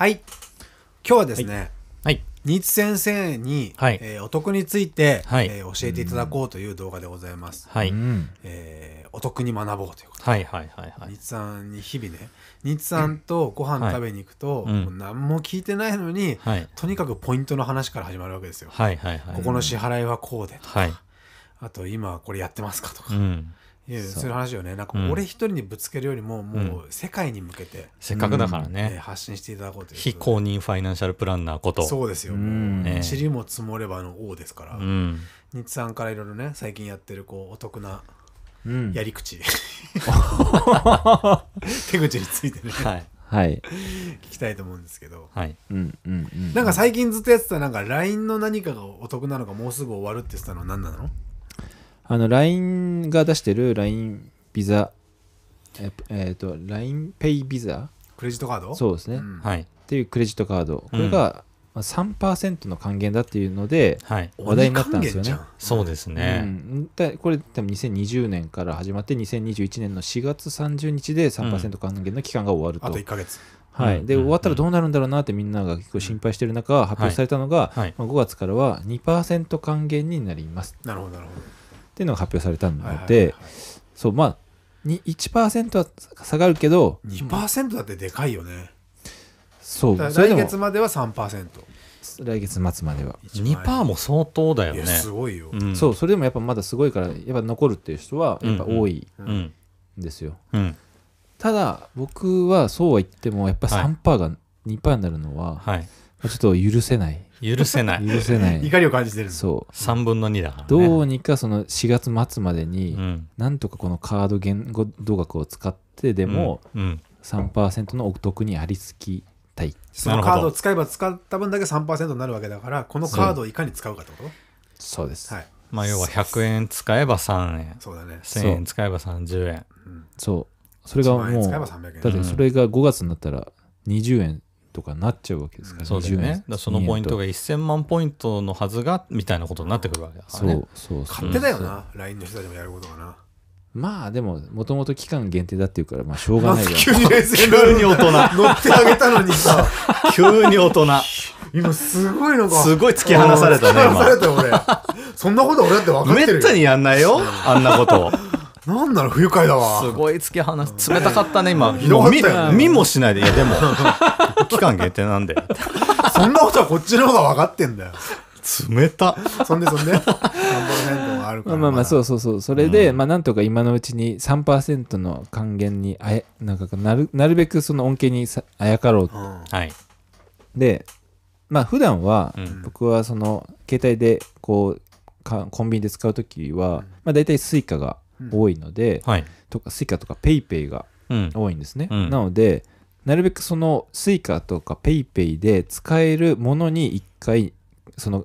はい今日はですね、はい、ニーツ先生に、はい、えー、お得について、はい、えー、教えていただこうという動画でございます。はい、えー、お得に学ぼうということで、はいはいはいはい、ニーツさんに日々ねニーツさんとご飯食べに行くと、はい、も何も聞いてないのに、はい、とにかくポイントの話から始まるわけですよ。はいはいはい、ここの支払いはこうでとか、はい、あと今これやってますかとか。うんいやそういう話よねなんか俺一人にぶつけるよりも、もう世界に向けて、せっかくだからね、発信していただこうという非公認ファイナンシャルプランナーことそうですよ、塵も積もればの王ですから、うん、日産からいろいろね最近やってるこうお得なやり口、手口についてね、はいはい、聞きたいと思うんですけど、はいうんうんうん、なんか最近ずっとやってたなんか LINE の何かがお得なのがもうすぐ終わるって言ってたのは何なのあの、LINE が出してる LINE ビザ、ええー、と、l i n e p a ビザクレジットカードそうですね。はい。っていうクレジットカード。これが、まあ、3%の還元だっていうので、話題になったんですよね。そうですね、うん、でこれ、多分2020年から始まって、2021年の4月30日で3%還元の期間が終わると。うん、あと1か月。はい、で終わったらどうなるんだろうなってみんなが結構心配してる中、発表されたのが、はい、まあ、5月からは2%還元になります。なるほどなるほどっていうのが発表されたので、そうまあ1%は下がるけど2%だってでかいよねそう来月までは3%来月末までは2%も相当だよねすごいよ、そうそれでもやっぱまだすごいからやっぱ残るっていう人はやっぱ多いんですよ、ただ僕はそうは言ってもやっぱ3%が2%になるのは、はいちょっと許せない。許せない。許せない。怒りを感じてるそう。3分の2だから、ね、どうにかその4月末までに、うん、なんとかこのカード言語度学を使ってでも、うん、3%のお得にありつきたい。そのカードを使えば使った分だけ3%になるわけだから、このカードをいかに使うかってことそうです。はい。まあ、要は100円使えば3円。そうだね。1000円使えば30円。そう。それがもう、だってそれが5月になったら20円とかなっちゃうわけですから、そうですねそのポイントが1000万ポイントのはずがみたいなことになってくるわけだからねそうそう勝手だよな、うん、LINE の人たちもやることがなまあでももともと期間限定だっていうからまあしょうがないよ、急に大人乗ってあげたのにさ急に大人今すごいのかすごい突き放されたね突き放された俺そんなこと俺だって分かってるめったにやんないよあんなことなんだろう不愉快だわすごい突き放す冷たかったね今ひどかったよ、ね、見もしないでいやでも期間限定なんだよ。そんなことはこっちの方が分かってんだよ。冷た。そんでそんで、あるから。まあまあ、そうそうそう。それで、うん、まあなんとか今のうちに3%の還元にあえ、なんかなる、なるべくその恩恵にあやかろうと。うん、で、まあ普段は、僕はその、携帯で、こう、かコンビニで使う時は、まあ大体スイカが多いので、うんはい、とかスイカとかペイペイが多いんですね。なので、なるべくその Suica とか PayPay で使えるものに1回その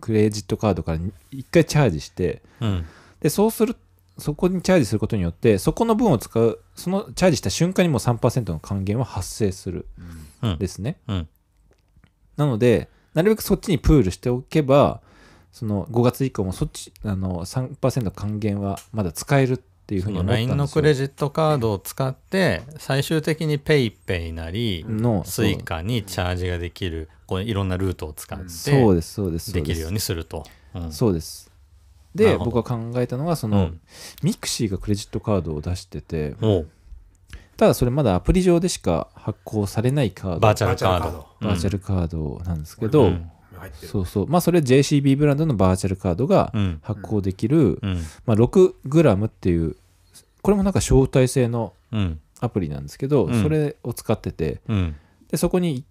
クレジットカードから1回チャージして、うん、でそうするそこにチャージすることによってそこの分を使うそのチャージした瞬間にもう3%の還元は発生する、ん、ですね、うん、なのでなるべくそっちにプールしておけばその5月以降もそっちあの3%還元はまだ使えるっっていうふうに思ったんですよ LINE のクレジットカードを使って最終的に PayPay なりの Suica にチャージができるこういろんなルートを使ってそうですそうですできるようにすると、そうですで僕が考えたのはその、うん、ミクシーがクレジットカードを出しててただそれまだアプリ上でしか発行されないカードバーチャルカードバーチャルカードなんですけど、うん入ってるそうそうまあそれ JCB ブランドのバーチャルカードが発行できる、うんまあ、6g っていうこれもなんか招待制のアプリなんですけど、うん、それを使ってて、うん、でそこに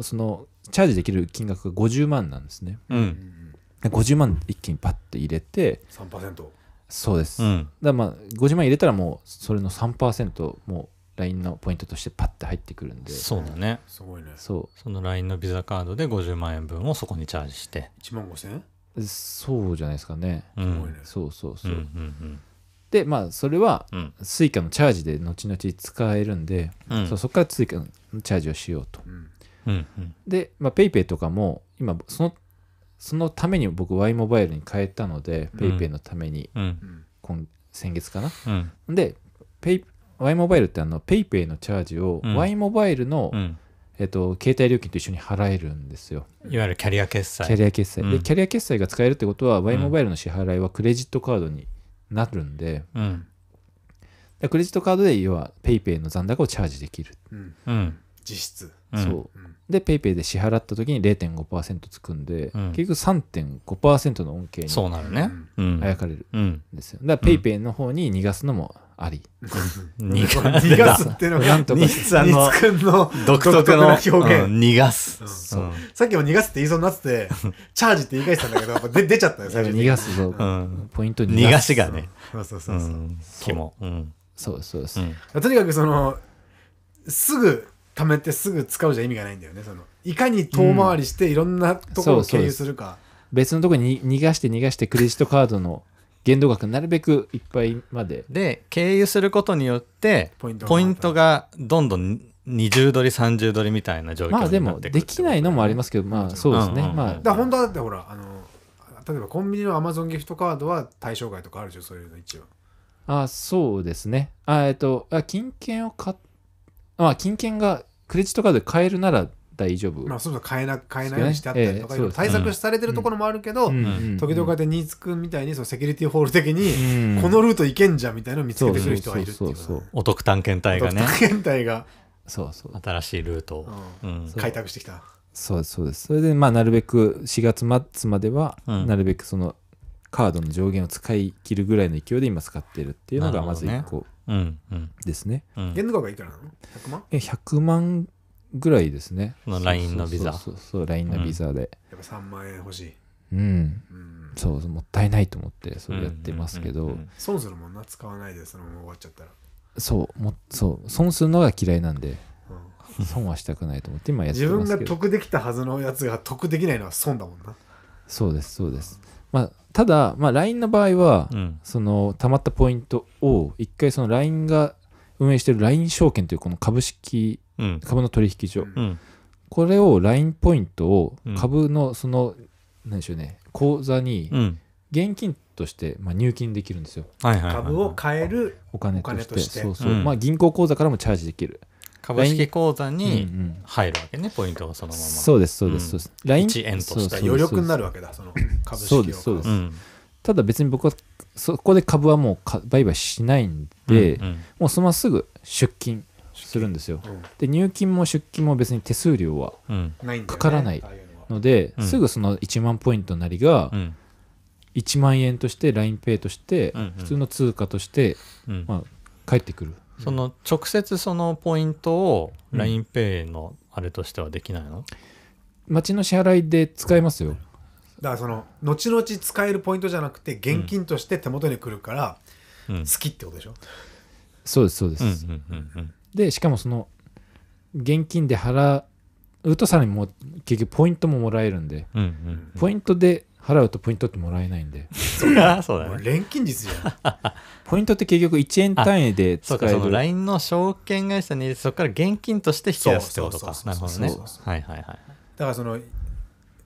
そのチャージできる金額が50万なんですね、うん、50万一気にパッて入れて3%そうです、うん、だまあ50万入れたらもうそれの3%もう LINE のポイントとしてパッて入ってくるんでそうだねすごいねそうその LINE のビザカードで50万円分をそこにチャージして1万5千円そうじゃないですかね、うん、そうそうそう,、うんうんうんでまあそれは Suica のチャージで後々使えるんで、うん、そうそこから Suica のチャージをしようと、うんうん、で、まあ、PayPay とかも今そのそのために僕 Y モバイルに変えたので PayPay、うん、のために、うん、今先月かな、で PayPay Y モバイルってあの PayPay のチャージを、Y モバイルの、うん、えっと、携帯料金と一緒に払えるんですよ。いわゆるキャリア決済キャリア決済。うで、キャリア決済が使えるってことは、Y モバイルの支払いはクレジットカードになるんで、うんでクレジットカードで要は PayPay の残高をチャージできる。うんうん実質そうで PayPay ペイペイで支払った時に0.5%つくんで、うん、結局3.5%の恩恵にそうなるねあやかれるんですよ、だから PayPay ペイペイの方に逃がすのもあり、うん、逃がすっていうのがなんとか西津君の独特の表現、うん、逃がす、そうさっきも逃がすって言いそうになっててチャージって言い返したんだけどやっぱ出出ちゃったよ最初逃がすぞ、う、ポイント逃がしがねそうそうそうそう、うん、肝そうそうそう、とにかくそのすぐ貯めてすぐ使うじゃ意味がないんだよねそのいかに遠回りしていろんなところを経由するか、別のとこに逃がして逃がしてクレジットカードの限度額なるべくいっぱいまでで経由することによってポイントがどんどん20ドル30ドルみたいな状況にまあでもできないのもありますけどまあそうですね、まあだ本当はだってほらあの例えばコンビニのアマゾンギフトカードは対象外とかあるでしょそういうの一応あそうですねあえっとあ金券を買っまあ金券がクレジットカードで買えるなら大丈夫。まあ、そうそう、買えな、買えないようにしてあったりとか、ええ、対策されてるところもあるけど、うん、時々で、うやっ新津君みたいに、そのセキュリティホール的に、このルート行けんじゃんみたいなの見つけてくる人がいるっていう。お得探検隊がね。探検隊が。そうそう。新しいルートを、開拓してきた。そうそうです。それで、まあ、なるべく4月末までは、なるべくその、カードの上限を使い切るぐらいの勢いで今使ってるっていうのがまず一個、ね、ですね、うんうん、限度額はいくらなの ?100 万え100万ぐらいですね LINE のビザそうそう LINE のビザで、やっぱ3万円欲しいうん、そうもったいないと思ってそれやってますけど、損するもんな使わないでそのまま終わっちゃったらそうもそう損するのが嫌いなんで、損はしたくないと思って今やってますけど自分が得できたはずのやつが得できないのは損だもんなそうですそうです、まあただ、まあ、LINE の場合は、うん、そのたまったポイントを一回その LINE が運営している LINE 証券というこの株式、うん、株の取引所、うん、これを LINE ポイントを株のその、何でしょうね口座に現金として、まあ、入金できるんですよ、株を買えるお金としてまあ、銀行口座からもチャージできる、株式口座に入るわけね、ポイントがそのままそうですそうですそうです、うん、1円とした余力になるわけだその株式をそうですそうですただ別に僕はそこで株はもう売買しないんで、うんうん、もうそのまますぐ出金するんですよ、うん、で入金も出金も別に手数料はかからないので、うん、すぐその1万ポイントなりが1万円として LINEPay として普通の通貨としてまあ返ってくるその直接そのポイントを LINEPay のあれとしてはできないの、町の支払いで使えますよだからその後々使えるポイントじゃなくて現金として手元に来るから好きってことでしょ、そうですそうです、うんうんうんうん、でしかもその現金で払うとさらにもう結局ポイントももらえるんで、うんうんうん、ポイントで払うとポイントってもらえないんでそうだね錬金術じゃん ポイントって結局1円単位で使えるそうかその LINE の証券会社にそこから現金として引き出すってことかなるほどねはいはいはいだからその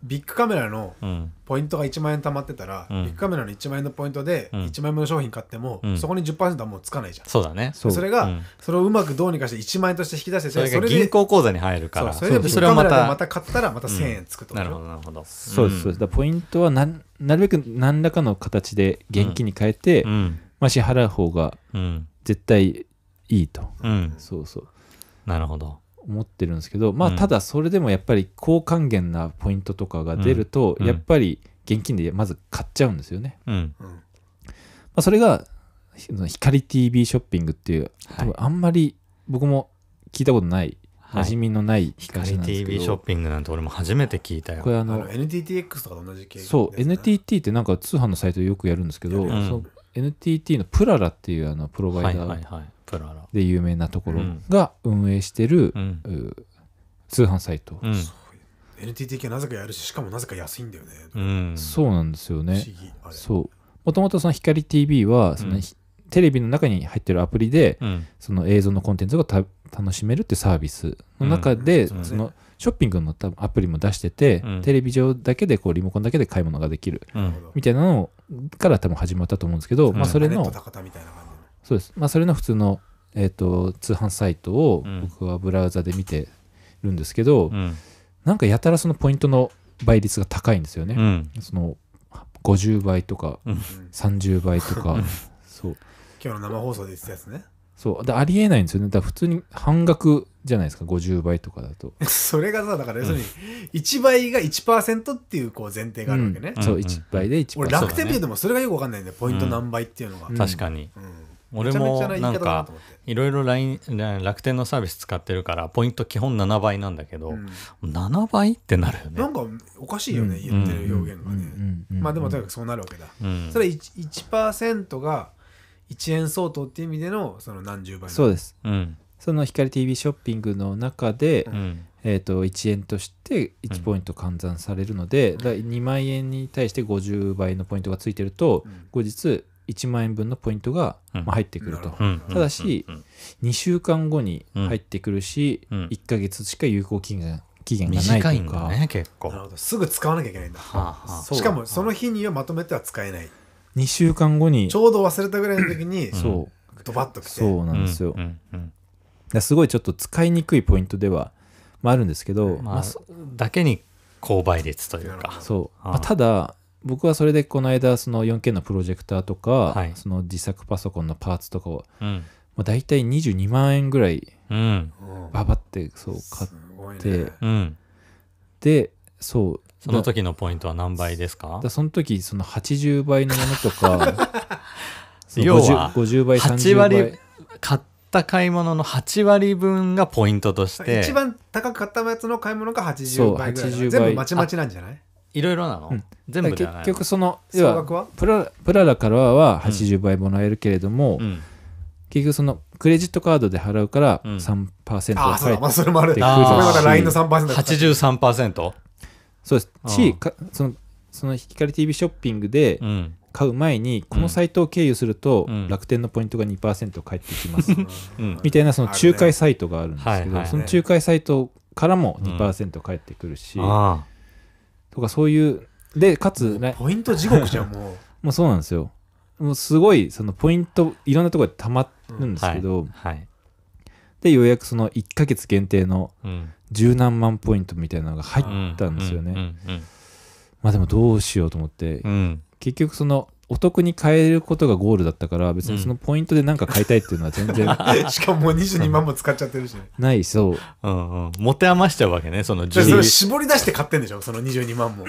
ビッグカメラのポイントが1万円貯まってたら、うん、ビッグカメラの1万円のポイントで1万円分の商品買っても、うん、そこに10%はもうつかないじゃんそうだねそれが、うん、それをうまくどうにかして1万円として引き出してそれが銀行口座に入るからそれでビッグカメラでまた買ったらまた1000円つくとなるほどなるほど、そうそうですポイントはななるべく何らかの形で現金に変えて、まあ、支払う方が絶対いいと、そうそうなるほど思ってるんですけど、まあ、ただそれでもやっぱり高還元なポイントとかが出ると、やっぱり現金でまず買っちゃうんですよね。うん、まあ、それが光 TV ショッピングっていう、あんまり僕も聞いたことない馴染みのない光 TV ショッピングなんて俺も初めて聞いたよこれあの NTTX とかと同じ系、ね、そう NTT ってなんか通販のサイトよくやるんですけど、NTT のプララっていうあのプロバイダーで有名なところが運営してる、通販サイト、うん、NTT 系なぜかやるししかもなぜか安いんだよね、うん、そうなんですよねそうもともとその光 TV はその、うん、テレビの中に入ってるアプリで、うん、その映像のコンテンツが楽しめるってサービスの中で、そそのショッピングのアプリも出してて、テレビ上だけでこうリモコンだけで買い物ができる、みたいなのから多分始まったと思うんですけど、まあ、それの。そうです、まあ、それの普通の、えーと、通販サイトを僕はブラウザで見てるんですけど、うん、なんかやたらそのポイントの倍率が高いんですよね、うん、その50倍とか、30倍とかそう今日の生放送で言ってたやつねそうでありえないんですよねだ普通に半額じゃないですか50倍とかだと それがさだから要するに1倍が1%っていうこう前提があるわけね、うん、そう1倍で1%俺楽天ビューでもそれがよく分かんないんでポイント何倍っていうのが、確かに、うん俺もなんかいろいろ楽天のサービス使ってるからポイント基本7倍なんだけど、うん、7倍ってなるよねなんかおかしいよね、うん、言ってる表現がね、うん、まあでもとにかくそうなるわけだ、うん、それ 1%, 1が1円相当っていう意味でのその何十倍そうです、うん、その光 TV ショッピングの中で、えー、と1円として1ポイント換算されるので、うん、2万円に対して50倍のポイントがついてると、後日1万円分のポイントがまあ入ってくると、ただし、2週間後に入ってくるし、う1か月しか有効期限期限がないとか、ね、結構すぐ使わなきゃいけないんだ、はあはあ、しかもその日にはまとめては使えない2週間後にちょうど忘れたぐらいの時にそうドバッときてそうなんですよ、すごいちょっと使いにくいポイントでは、まあ、あるんですけど、まあ、だけに購買率というかそう、まあ、ただ僕はそれでこの間その 4K のプロジェクターとか、はい、その自作パソコンのパーツとかを、う大体22万円ぐらいばばってそう買って、うん、でそうその時のポイントは何倍ですかその時その80倍のものとか 要は 50, 倍30倍買った買い物の8割分がポイントとして一番高く買ったやつの買い物が80倍ぐらい全部まちまちなんじゃないいろいろなの、うん、全部ではない結局その要はプラプララからは80倍もらえるけれども、うん、結局そのクレジットカードで払うから3%返ってくる、うん、あそれもあるあそれ LINE の 3%83% そうですしかそのその光 TV ショッピングで買う前に、このサイトを経由すると、楽天のポイントが2%返ってきます、みたいなその仲介サイトがあるんですけど、その仲介サイトからも2%返ってくるし、うんとかそういうでかつねポイント地獄じゃんもう もうそうなんですよもうすごいそのポイントいろんなところでたまるんですけど、うんはいはい、でようやくその1か月限定の十何万ポイントみたいなのが入ったんですよねまあでもどうしようと思って、うん、結局そのお得に買えることがゴールだったから別にそのポイントで何か買いたいっていうのは全然、うん、しかももう22万も使っちゃってるし、ね、ないそう、うんうん、持て余しちゃうわけねそのそれ絞り出して買ってんでしょその22万も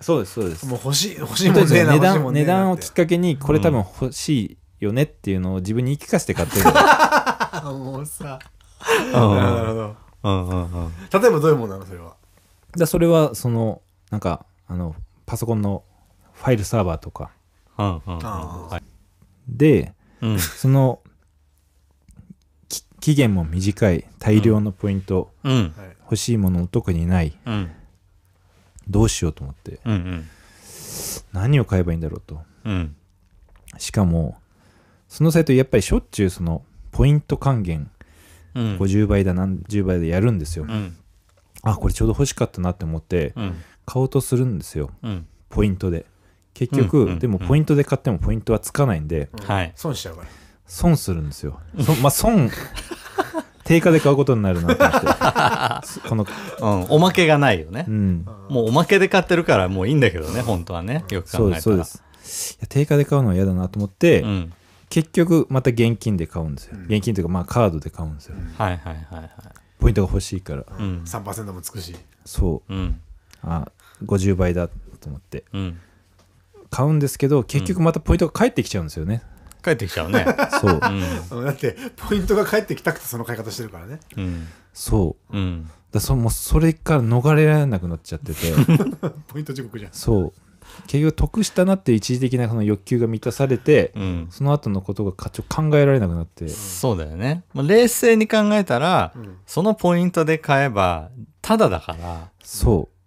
そうですそうですもう欲しい欲しいもんね値段値段をきっかけにこれ多分欲しいよねっていうのを自分に言い聞かせて買ってる もうさなるほど、うんうんうん、例えばどういうものなのそれはだそれはそのなんかあのパソコンのファイルサーバーとかで、うん、その期限も短い大量のポイント、うん、欲しいものも特にない、うん、どうしようと思って、うんうん、何を買えばいいんだろうと、しかもそのサイトやっぱりしょっちゅうそのポイント還元50倍だ何十倍でやるんですよ、うん、あこれちょうど欲しかったなって思って買おうとするんですよ、ポイントで、結局、うんうんうん、でもポイントで買ってもポイントはつかないんで、はい、損しちゃうから損するんですよ、まあ、損 定価で買うことになるなと思って この、うん、おまけがないよね、うん、もうおまけで買ってるからもういいんだけどね本当はねよく考えたらそうです定価で買うのは嫌だなと思って、うん、結局また現金で買うんですよ、うん、現金というかまあカードで買うんですよ、はいはいはいはいポイントが欲しいから、うん、3%もつくしそう、うん、あ50倍だと思って、うん買うんですけど結局またポイントが返ってきちゃうんですよね、帰ってきちゃうねそう、うん、だってポイントが返ってきたくてその買い方してるからね、うん、そう、うん、だそもうそれから逃れられなくなっちゃってて ポイント地獄じゃんそう結局得したなって一時的なその欲求が満たされて、うん、その後のことが考えられなくなって、そうだよね、まあ、冷静に考えたら、うん、そのポイントで買えばただだからそう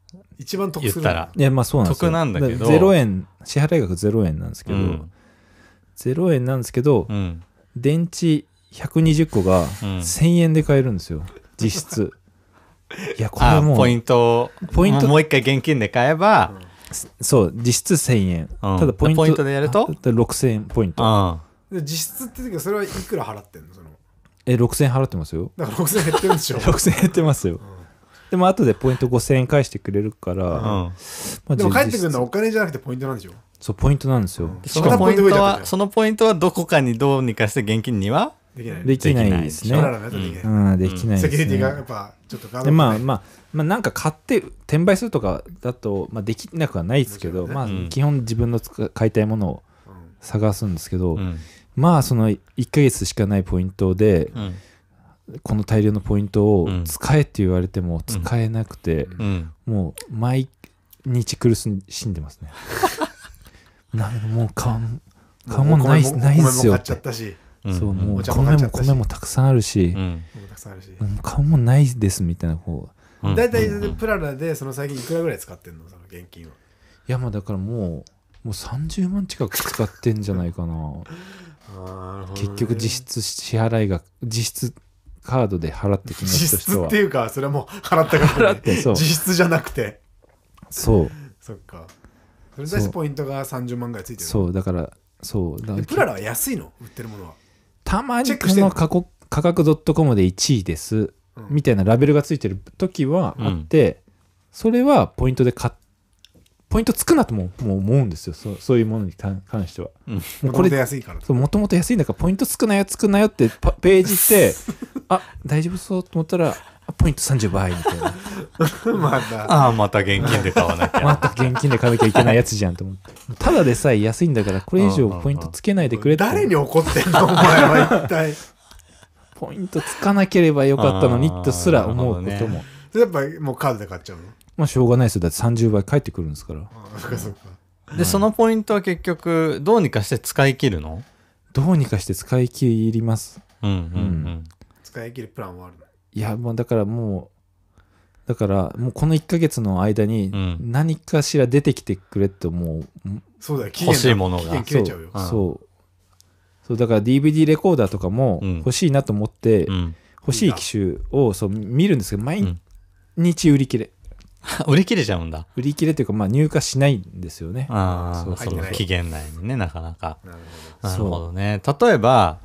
一番得するたらいやまあそうなんですよ得なんだけど0円支払額ゼロ円なんですけど、うん、0円なんですけど、うん、電池120個が1000円で買えるんですよ、実質 いやこれもポイントポイントもう一回現金で買えば、そう実質1000円、ただポイントでやると6000円ポイント、実質って時はそれはいくら払ってんのそのえ6000円払ってますよだから6000円減ってるんでしょ6000 円減ってますよ、でも後でポイント5000円返してくれるから、まあ、でも返ってくるのはお金じゃなくてポイントなんでしょそうポイントなんですよ、そのポイントはそのポイントはどこかにどうにかして現金にはできないできないですね。うん、できないセキュリティがやっぱちょっとガードまあまあ、まあ、なんか買って転売するとかだと、まあ、できなくはないですけど、まあ、基本自分の買いたいものを探すんですけど、まあその1か月しかないポイントで、この大量のポイントを使えって言われても使えなくて、もう毎日苦しんでますね なんもう買う買うもないないですよっしそうもう米も米もたくさんあるし、買うもんないですみたいなこう大体、うん、プララでその最近いくらぐらい使ってんのその現金はいやまあだからもうもう30万近く使ってんじゃないかな 結局実質支払いが実質カードで払ってきました実質っていうかそれはもう払ったから、う実質じゃなくてそうそっかそれに対してポイントが30万ぐらいついてるそうだからそうだらプララは安いの売ってるものはたまにこの価格価格 .com で1位です、うん、みたいなラベルがついてる時はあって、うん、それはポイントで買っポイントつくなとももう思うんですよそそういうものに関しては、うん、もうこれ安いからそうもともと安いんだからポイントつくなよつくなよってページって あ大丈夫そうと思ったらポイント30倍みたいな またああまた現金で買わなきゃ また現金で買わなきゃいけないやつじゃんと思ってただでさえ安いんだからこれ以上ポイントつけないでくれ誰に怒ってんのお前は一体ポイントつかなければよかったのにとすら思うことも、やっぱもうカードで買っちゃうのまあしょうがないですよだって30倍返ってくるんですからそっかそっかで、そのポイントは結局、どうにかして使い切るのどうにかして使い切りますうんうんうん。使い切るプランはあるのいやもうだからもうだからもうこの1か月の間に何かしら出てきてくれってもう、そうだよ欲しいものが切れちゃうよそう,、んそうだから DVD レコーダーとかも欲しいなと思って、うん。欲しい機種をそう見るんですけど毎日売り切れ、売り切れちゃうんだ売り切れというか、まあ、入荷しないんですよねああその期限内にねなかなかなるほどね例えば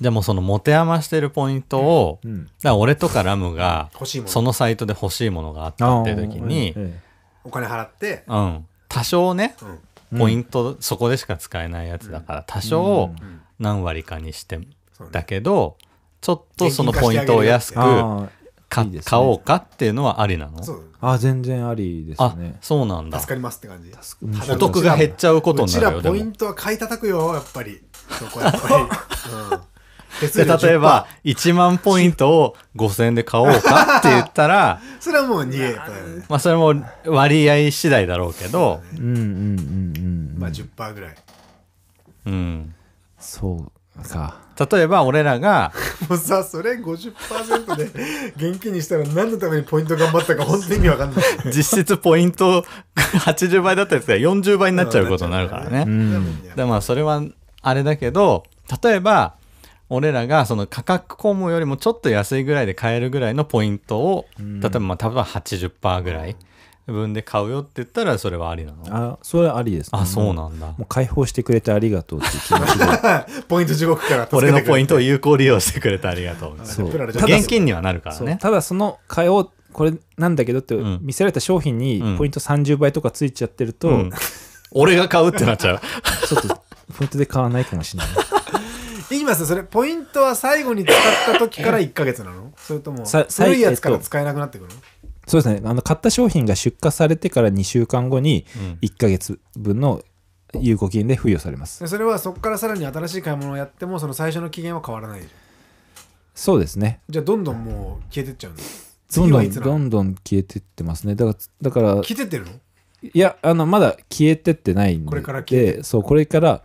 でもその持て余してるポイントを、うんうん、だ俺とかラムがそのサイトで欲しいものがあったっていう時に、うん、お金払って、うん、多少ね、ポイントそこでしか使えないやつだから多少何割かにしてだけど、ちょっとそのポイントを安くかいいですね買おうかっていうのはありなのそうあ全然ありですあねそうなんだ助かりますって感じお得が減っちゃうことになるよちらポイントは買い叩くよやっぱりそこやっぱり、うん、で例えば1万ポイントを5000円で買おうかって言ったら それはもう逃円、ねまあそれも割合次第だろうけどうんうんうんうんまあ10%ぐらいうんそうか例えば俺らが もうさそれ50%で現金にしたら何のためにポイント頑張ったか本当に意味わかんない 実質ポイント80 倍だったやつが40倍になっちゃうことになるからね、でまあそれはあれだけど例えば俺らがその価格コムよりもちょっと安いぐらいで買えるぐらいのポイントを、例えばまあ多分80%ぐらい、うん分で買うよって言ったらそれはありなのあそれはありですねあそうなんだもう解放してくれてありがとうっていう気持ちで ポイント地獄から俺のポイントを有効利用してくれてありがとう そう現金にはなるからねただその買おうこれなんだけどって見せられた商品にポイント30倍とかついちゃってると、うんうん、俺が買うってなっちゃう ちょっとポイントで買わないかもしれないいきますそれポイントは最後に使った時から1か月なのそれとも古いやつから使えなくなってくるの、そうですねあの買った商品が出荷されてから2週間後に1か月分の有効期限で付与されます、それはそこからさらに新しい買い物をやってもその最初の期限は変わらないそうですねじゃあどんどんもう消えてっちゃうんですどんどんどんどん消えてってますねだからだから消えてってるのいやあのまだ消えてってないんでこれから消えてそうこれから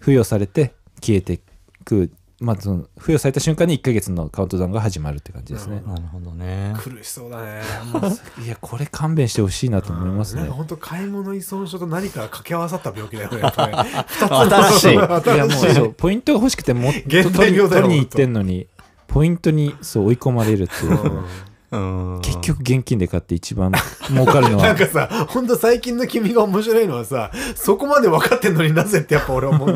付与されて消えてくまあ、その付与された瞬間に1か月のカウントダウンが始まるって感じですね。なるほどね苦しそうだねいやこれ勘弁してほしいなと思いますね。本当買い物依存症と何か掛け合わさった病気だよね。新しいいやもうポイントが欲しくてもっと取りに行ってんのにポイントにそう追い込まれるっていう。うん結局現金で買って一番儲かるのは なんかさほんと最近の君が面白いのはさそこまで分かってんのになぜってやっぱ俺思う、う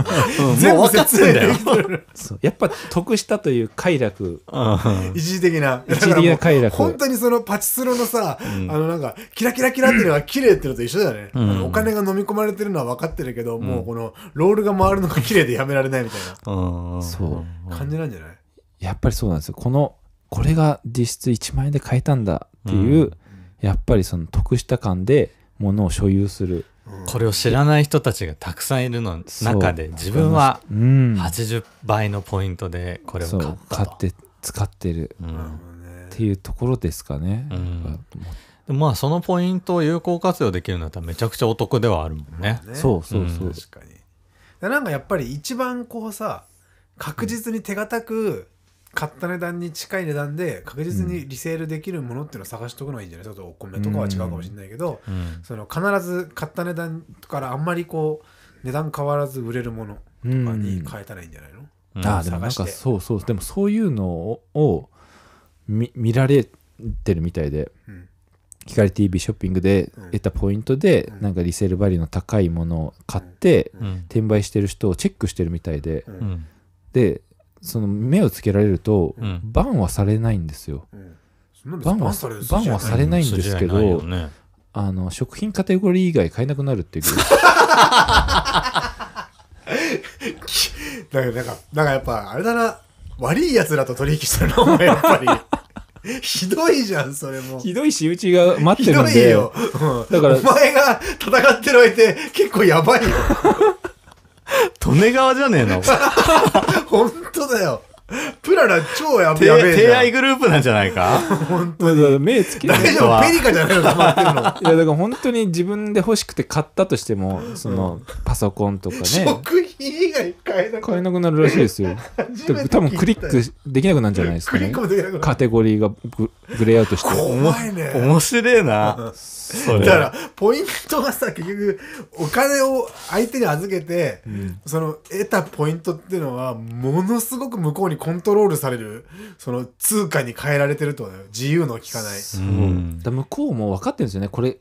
ん、全部説明できてるやっぱ得したという快楽一時的な 一時的な快楽本当にそのパチスロのさ、うん、あのなんかキラキラキラっていうのは綺麗ってのと一緒だよね、うん、お金が飲み込まれてるのは分かってるけど、うん、もうこのロールが回るのが綺麗でやめられないみたいな、そう感じなんじゃないやっぱりそうなんですよこのこれが実質1万円で買えたんだっていう、うん、やっぱりその得した感で物を所有する。これを知らない人たちがたくさんいるの中で自分は80倍のポイントでこれを買ったと、買って使ってる、っていうところですかね、うん、でまあそのポイントを有効活用できるんだったらめちゃくちゃお得ではあるもんね、ね、そうそうそう、うん、確かになんかやっぱり一番こうさ確実に手堅く買った値段に近い値段で確実にリセールできるものっていうのを探しておくのがいいんじゃないですか、うお米とかは違うかもしれないけど、うん、その必ず買った値段からあんまりこう値段変わらず売れるものとかに変えたらいいんじゃないの、うん、あでもなんかそうそうでもそういうのを見見られてるみたいで、うん、光 TV ショッピングで得たポイントで、なんかリセールバリューの高いものを買って、転売してる人をチェックしてるみたいで、でその目をつけられると、うん、バンはされないんですよ、うん、バンはバンはされないんですけど、ね、あの食品カテゴリー以外買えなくなるっていうだからなんかなんかやっぱあれだな悪いやつらと取引してるの やっぱり。ひどいじゃん、それも。ひどい仕打ちが待ってるんで。ひどいよ。うん、だから。お前が戦ってる相手、結構やばいよ。利根川じゃねえの 本当だよプララ超やべやべえじゃん。手愛グループなんじゃないか本当に。目つけ大丈夫ペリカじゃないの黙ってるの。いや、だから本当に自分で欲しくて買ったとしても、その、パソコンとかね。食品以外買えなく買えなくなるらしいですよ。多分クリックできなくなるんじゃないですか、ね、カテゴリーがグレーアウトして。怖いね。面白えな。そだから、ポイントがさ、結局、お金を相手に預けて、うん、その、得たポイントっていうのは、ものすごく向こうにコントロールされるその通貨に変えられてると自由の利かない、うん、だ向こうも分かってるんですよねこれ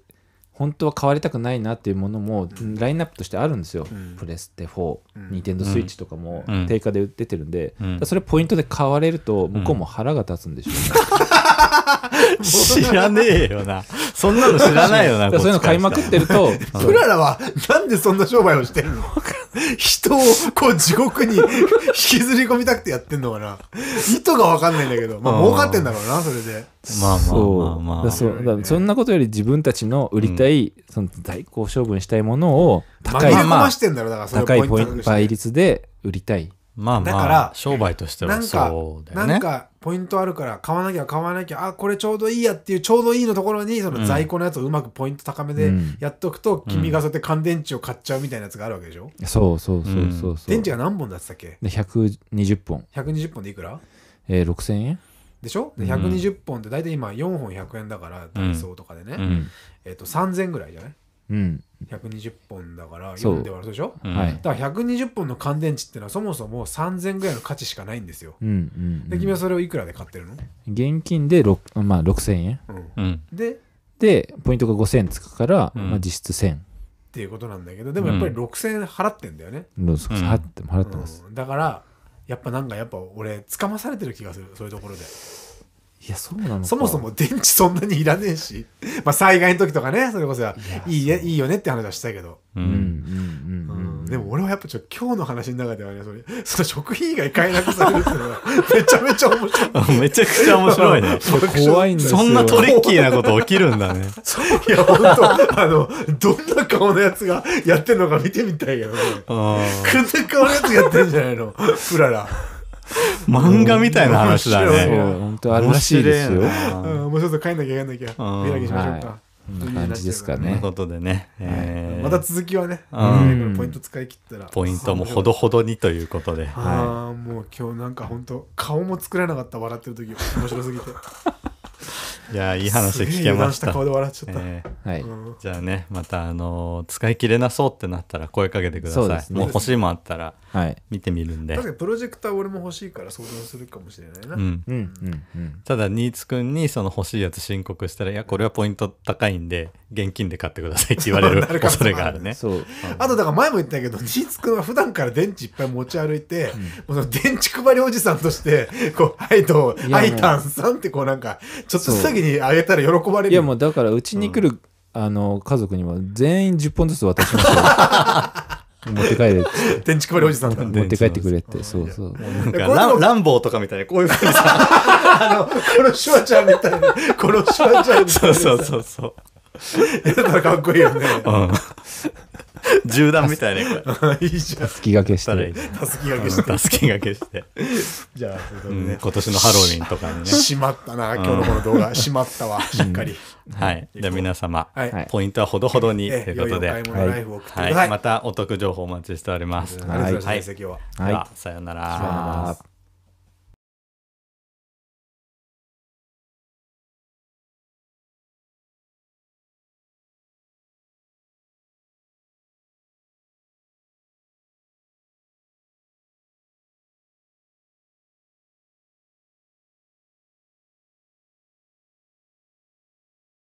本当は変わりたくないなっていうものもラインナップとしてあるんですよ、うん、プレステ4、うん、ニンテンドスイッチとかも定価で出てるんで、うん、それポイントで買われると向こうも腹が立つんでしょうね、知らねえよな。そんなの知らないよな、そういうの買いまくってると。うららは、なんでそんな商売をしてるの人を、こう、地獄に引きずり込みたくてやってんのかな。意図がわかんないんだけど、まあ、儲かってんだろうな、それで。まあまあまあそうそんなことより自分たちの売りたい、その代行処分したいものを高い、高い倍率で売りたい。まあまあ、だから商売としてはそうだよね。なんかポイントあるから買わなきゃ買わなきゃあこれちょうどいいやっていうちょうどいいのところにその在庫のやつをうまくポイント高めでやっとくと、君がそうやって乾電池を買っちゃうみたいなやつがあるわけでしょ、うそうそうそうそう電池が何本だったっけで120本120本でいくらえー、6000円でしょで120本って大体今4本100円だからダイソーとかでね、えっ、と3000ぐらいじゃないうん、120本だから4で割るでしょ、うん、だから120本の乾電池ってのはそもそも3000ぐらいの価値しかないんですよ、うんうんうん、で君はそれをいくらで買ってるの現金で、まあ、6000円、うん、ででポイントが5000円つくから、まあ、実質1000っていうことなんだけどでもやっぱり6000円払ってんだよね、払ってます、だからやっぱなんかやっぱ俺つかまされてる気がするそういうところで。いやそうなのそもそも電池そんなにいらねえしまあ災害の時とかねそれこそいいいいよねって話はしたけどうん。でも俺はやっぱちょ今日の話の中ではねそれその食品以外買えなくされるっていうのは めちゃめちゃ面白い めちゃくちゃ面白いね んそんなトリッキーなこと起きるんだねいや本当あのどんな顔のやつがやってるのか見てみたいけどねこんな顔のやつやってんじゃないのうらら。漫画みたいな話だね。本当あるらしいですよ。もうちょっと帰んなきゃ帰んなきゃ。見なきゃしましょうか。感じですかね。ということでね、また続きはね、うん、ポイント使い切ったら。ポイントもほどほどにということで。ああ、もう今日なんか本当顔も作らなかった笑ってる時面白すぎて。いやいい話聞けました。したえー、はい、うん、じゃあねまたあのー、使い切れなそうってなったら声かけてください。ね、もう欲しいもあったら見てみるんで。はい、確かにプロジェクター俺も欲しいから相談するかもしれないな。うん、うん、うん、ただ新津君にその欲しいやつ申告したらいやこれはポイント高いんで現金で買ってくださいって 言われる恐れがあるね。そう。あとだから前も言ったけど新津君は普段から電池いっぱい持ち歩いて、うん、もう電池配りおじさんとしてこうはいどうはいさんってこうなんかちょっとした席にあげたら喜ばれるいやもうだからうちに来る、うん、あの家族には全員10本ずつ渡しました 持って帰れって 天竺まりおじさんだ持って帰ってくれってそうそうなランボーとかみたいなこういうふうにさあのこのシュワちゃんみたいなこのシュワちゃんみたいなそうそうそうそうやったらかっこいいよね、うん 銃弾みたいね、これ。いいじゃん。たすきがけして。たすきがけして。たすきがけして。じゃあ、うん、今年のハロウィンとかにね。しまったな、今日のこの動画。しまったわ、しっかり。はい。じゃあ皆様、ポイントはほどほどにということで。はい。またお得情報お待ちしております。はい。さよなら。